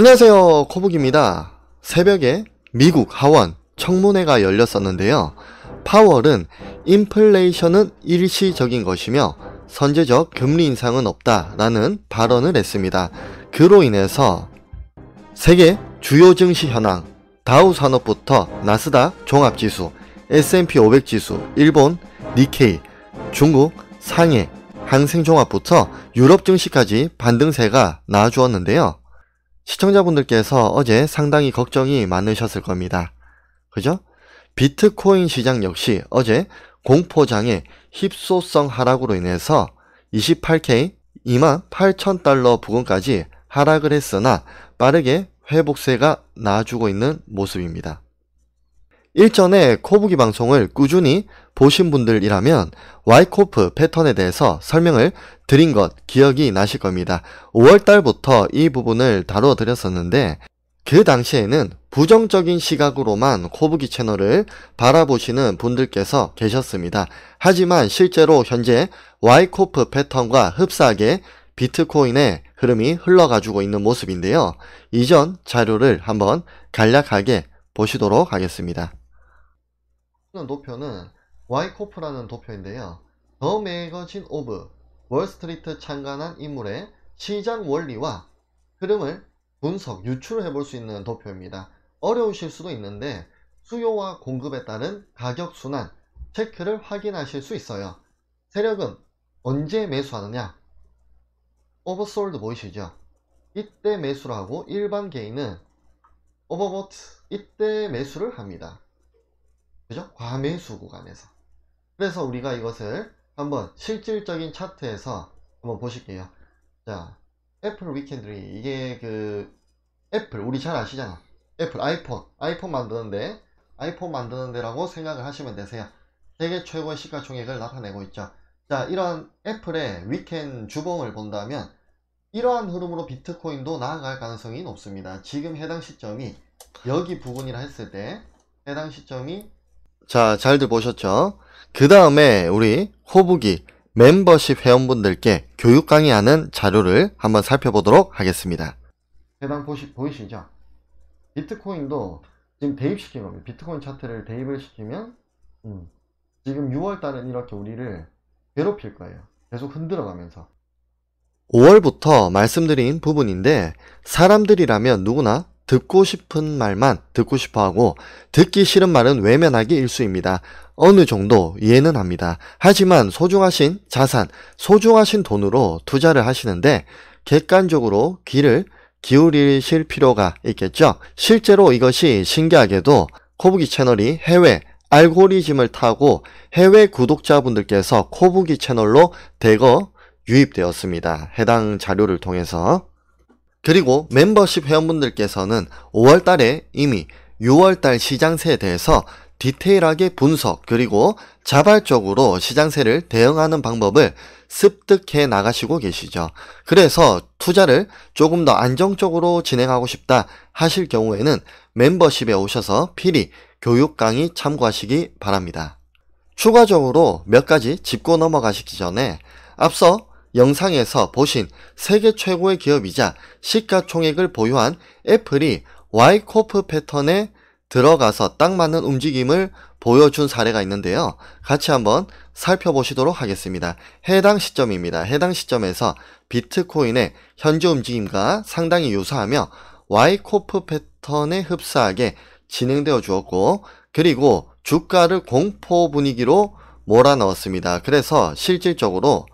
안녕하세요 코북입니다 새벽에 미국 하원 청문회가 열렸었는데요 파월은 인플레이션은 일시적인 것이며 선제적 금리 인상은 없다라는 발언을 했습니다 그로 인해서 세계 주요 증시 현황 다우 산업부터 나스닥 종합지수 S&P 500 지수, 일본, 니케이, 중국, 상해, 항생종합부터 유럽 증시까지 반등세가 나아주었는데요. 시청자분들께서 어제 상당히 걱정이 많으셨을 겁니다. 그죠? 비트코인 시장 역시 어제 공포장의 힙소성 하락으로 인해서 28K 2 8 0 0 0 달러 부근까지 하락을 했으나 빠르게 회복세가 나아주고 있는 모습입니다. 일전에 코북이 방송을 꾸준히 보신 분들이라면 와이코프 패턴에 대해서 설명을 드린 것 기억이 나실 겁니다. 5월달부터 이 부분을 다뤄드렸었는데 그 당시에는 부정적인 시각으로만 코부기 채널을 바라보시는 분들께서 계셨습니다. 하지만 실제로 현재 와이코프 패턴과 흡사하게 비트코인의 흐름이 흘러가지고 있는 모습인데요. 이전 자료를 한번 간략하게 보시도록 하겠습니다. 높여는 와이코프라는 도표인데요. 더 매거진 오브 월스트리트 창간한 인물의 시장 원리와 흐름을 분석, 유출해 볼 수 있는 도표입니다. 어려우실 수도 있는데 수요와 공급에 따른 가격 순환, 체크를 확인하실 수 있어요. 세력은 언제 매수하느냐? 오버솔드 보이시죠? 이때 매수를 하고 일반 개인은 오버버트 이때 매수를 합니다. 그죠? 과매수 구간에서. 그래서 우리가 이것을 한번 실질적인 차트에서 한번 보실게요. 자, 애플 위켄드리 이게 그 애플 우리 잘 아시잖아. 애플 아이폰 아이폰 만드는데 아이폰 만드는 데라고 생각을 하시면 되세요. 세계 최고의 시가총액을 나타내고 있죠. 자, 이런 애플의 위켄 주봉을 본다면 이러한 흐름으로 비트코인도 나아갈 가능성이 높습니다. 지금 해당 시점이 여기 부분이라 했을 때 해당 시점이 자, 잘들 보셨죠? 그 다음에 우리 호북이 멤버십 회원분들께 교육 강의하는 자료를 한번 살펴보도록 하겠습니다. 해당 보시, 보이시죠? 비트코인도 지금 대입시킨 겁니다. 비트코인 차트를 대입을 시키면 음, 지금 6월달은 이렇게 우리를 괴롭힐 거예요. 계속 흔들어가면서. 5월부터 말씀드린 부분인데 사람들이라면 누구나 듣고 싶은 말만 듣고 싶어 하고 듣기 싫은 말은 외면하기 일수입니다. 어느 정도 이해는 합니다. 하지만 소중하신 자산, 소중하신 돈으로 투자를 하시는데 객관적으로 귀를 기울이실 필요가 있겠죠. 실제로 이것이 신기하게도 코부기 채널이 해외 알고리즘을 타고 해외 구독자분들께서 코부기 채널로 대거 유입되었습니다. 해당 자료를 통해서 그리고 멤버십 회원분들께서는 5월달에 이미 6월달 시장세에 대해서 디테일하게 분석 그리고 자발적으로 시장세를 대응하는 방법을 습득해 나가시고 계시죠. 그래서 투자를 조금 더 안정적으로 진행하고 싶다 하실 경우에는 멤버십에 오셔서 필히 교육 강의 참고하시기 바랍니다. 추가적으로 몇 가지 짚고 넘어가시기 전에 앞서 영상에서 보신 세계 최고의 기업이자 시가총액을 보유한 애플이 Y코프 패턴에 들어가서 딱 맞는 움직임을 보여준 사례가 있는데요. 같이 한번 살펴보시도록 하겠습니다. 해당 시점입니다. 해당 시점에서 비트코인의 현재 움직임과 상당히 유사하며 Y코프 패턴에 흡사하게 진행되어 주었고 그리고 주가를 공포 분위기로 몰아넣었습니다. 그래서 실질적으로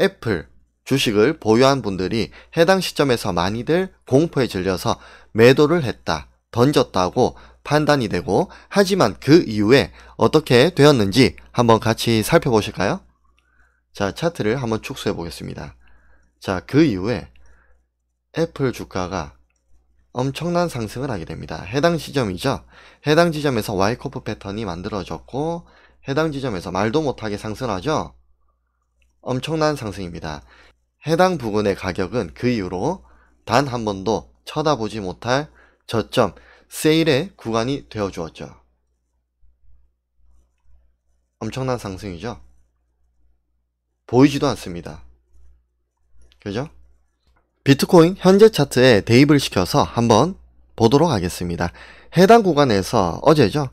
애플 주식을 보유한 분들이 해당 시점에서 많이들 공포에 질려서 매도를 했다, 던졌다고 판단이 되고 하지만 그 이후에 어떻게 되었는지 한번 같이 살펴보실까요? 자, 차트를 한번 축소해 보겠습니다. 자, 그 이후에 애플 주가가 엄청난 상승을 하게 됩니다. 해당 지점이죠. 해당 지점에서 y 커프 패턴이 만들어졌고 해당 지점에서 말도 못하게 상승하죠. 엄청난 상승입니다. 해당 부근의 가격은 그 이후로 단 한 번도 쳐다보지 못할 저점 세일의 구간이 되어 주었죠. 엄청난 상승이죠. 보이지도 않습니다. 그죠? 비트코인 현재 차트에 대입을 시켜서 한번 보도록 하겠습니다. 해당 구간에서 어제죠.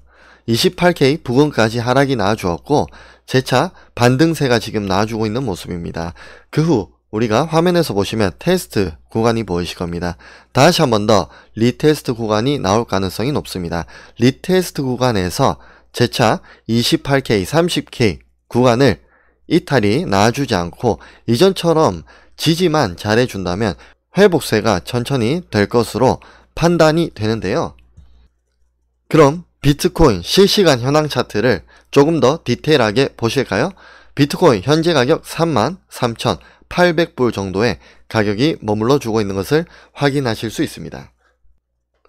28K 부근까지 하락이 나와주었고 재차 반등세가 지금 나와주고 있는 모습입니다. 그 후 우리가 화면에서 보시면 테스트 구간이 보이실 겁니다. 다시 한번 더 리테스트 구간이 나올 가능성이 높습니다. 리테스트 구간에서 재차 28K, 30K 구간을 이탈이 나와주지 않고 이전처럼 지지만 잘해준다면 회복세가 천천히 될 것으로 판단이 되는데요. 그럼 비트코인 실시간 현황 차트를 조금 더 디테일하게 보실까요? 비트코인 현재 가격 3 3,800불 정도의 가격이 머물러 주고 있는 것을 확인하실 수 있습니다.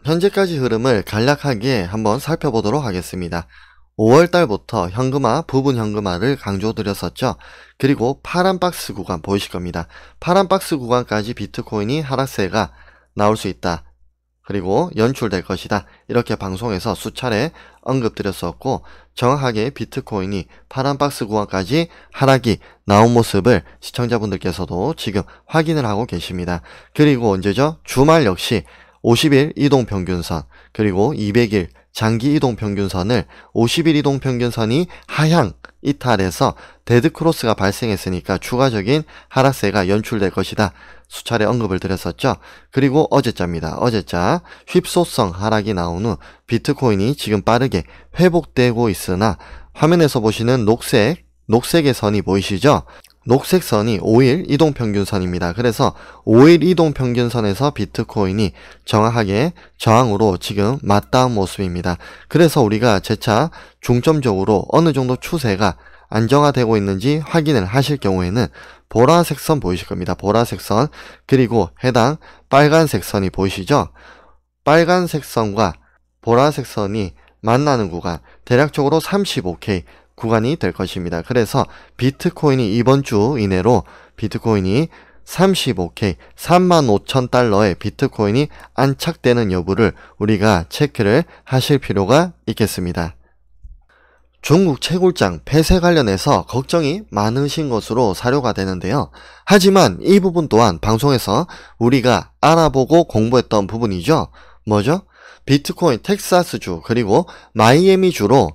현재까지 흐름을 간략하게 한번 살펴보도록 하겠습니다. 5월달부터 현금화, 부분 현금화를 강조드렸었죠. 그리고 파란 박스 구간 보이실 겁니다. 파란 박스 구간까지 비트코인이 하락세가 나올 수 있다. 그리고 연출될 것이다. 이렇게 방송에서 수차례 언급드렸었고 정확하게 비트코인이 파란 박스 구간까지 하락이 나온 모습을 시청자분들께서도 지금 확인을 하고 계십니다. 그리고 언제죠? 주말 역시 50일 이동 평균선 그리고 200일 장기 이동 평균선을 50일 이동 평균선이 하향 이탈해서 데드 크로스가 발생했으니까 추가적인 하락세가 연출될 것이다. 수차례 언급을 드렸었죠. 그리고 어제자입니다. 어제자 휩소성 하락이 나온 후 비트코인이 지금 빠르게 회복되고 있으나 화면에서 보시는 녹색 녹색의 선이 보이시죠? 녹색 선이 5일 이동평균선입니다. 그래서 5일 이동평균선에서 비트코인이 정확하게 저항으로 지금 맞닿은 모습입니다. 그래서 우리가 재차 중점적으로 어느 정도 추세가 안정화되고 있는지 확인을 하실 경우에는 보라색 선 보이실 겁니다. 보라색 선 그리고 해당 빨간색 선이 보이시죠? 빨간색 선과 보라색 선이 만나는 구간 대략적으로 35K 구간이 될 것입니다. 그래서 비트코인이 이번 주 이내로 비트코인이 35K 35,000달러의 비트코인이 안착되는 여부를 우리가 체크를 하실 필요가 있겠습니다. 중국 채굴장 폐쇄 관련해서 걱정이 많으신 것으로 사료가 되는데요. 하지만 이 부분 또한 방송에서 우리가 알아보고 공부했던 부분이죠. 뭐죠? 비트코인 텍사스주 그리고 마이애미주로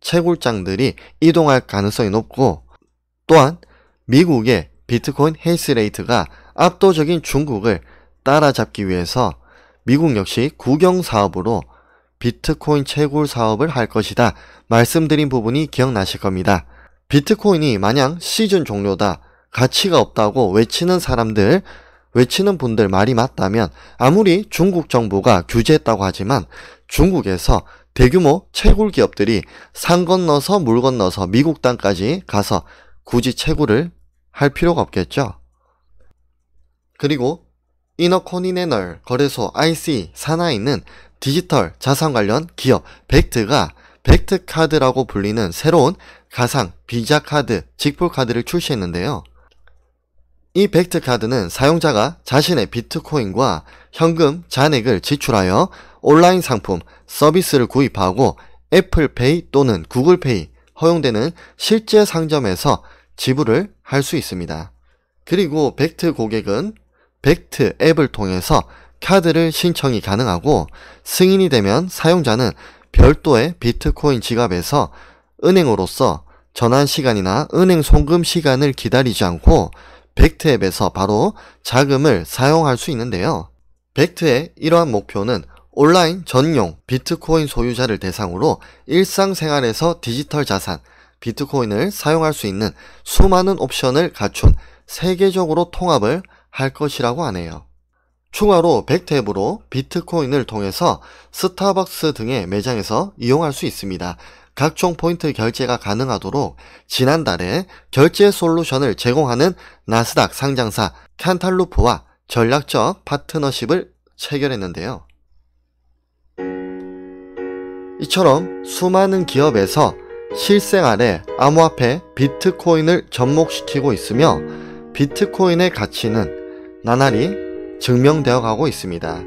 채굴장들이 이동할 가능성이 높고 또한 미국의 비트코인 헤이스 레이트가 압도적인 중국을 따라잡기 위해서 미국 역시 국영 사업으로 비트코인 채굴 사업을 할 것이다 말씀드린 부분이 기억나실 겁니다. 비트코인이 마냥 시즌 종료다 가치가 없다고 외치는 사람들 외치는 분들 말이 맞다면 아무리 중국 정부가 규제했다고 하지만 중국에서 대규모 채굴 기업들이 산 건너서 물 건너서 미국 땅까지 가서 굳이 채굴을 할 필요가 없겠죠. 그리고 이너코니네널 거래소 IC 산하인는 디지털 자산 관련 기업 벡트가 벡트 카드라고 불리는 새로운 가상 비자 카드, 직불 카드를 출시했는데요. 이 벡트 카드는 사용자가 자신의 비트코인과 현금 잔액을 지출하여 온라인 상품, 서비스를 구입하고 애플페이 또는 구글페이 허용되는 실제 상점에서 지불을 할 수 있습니다. 그리고 벡트 고객은 벡트 앱을 통해서 카드를 신청이 가능하고 승인이 되면 사용자는 별도의 비트코인 지갑에서 은행으로서 전환 시간이나 은행 송금 시간을 기다리지 않고 벡트 앱에서 바로 자금을 사용할 수 있는데요. 벡트의 이러한 목표는 온라인 전용 비트코인 소유자를 대상으로 일상생활에서 디지털 자산, 비트코인을 사용할 수 있는 수많은 옵션을 갖춘 세계적으로 통합을 할 것이라고 하네요. 총화로 100탭으로 비트코인을 통해서 스타벅스 등의 매장에서 이용할 수 있습니다. 각종 포인트 결제가 가능하도록 지난달에 결제 솔루션을 제공하는 나스닥 상장사 칸탈루프와 전략적 파트너십을 체결했는데요. 이처럼 수많은 기업에서 실생 활에 암호화폐 비트코인을 접목시키고 있으며 비트코인의 가치는 나날이 증명되어 가고 있습니다.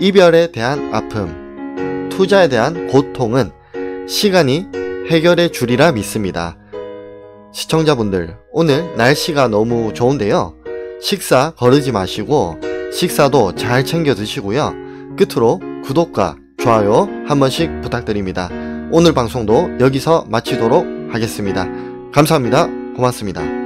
이별에 대한 아픔, 투자에 대한 고통은 시간이 해결해 주리라 믿습니다. 시청자분들, 오늘 날씨가 너무 좋은데요. 식사 거르지 마시고 식사도 잘 챙겨 드시고요. 끝으로 구독과 좋아요 한 번씩 부탁드립니다. 오늘 방송도 여기서 마치도록 하겠습니다. 감사합니다. 고맙습니다.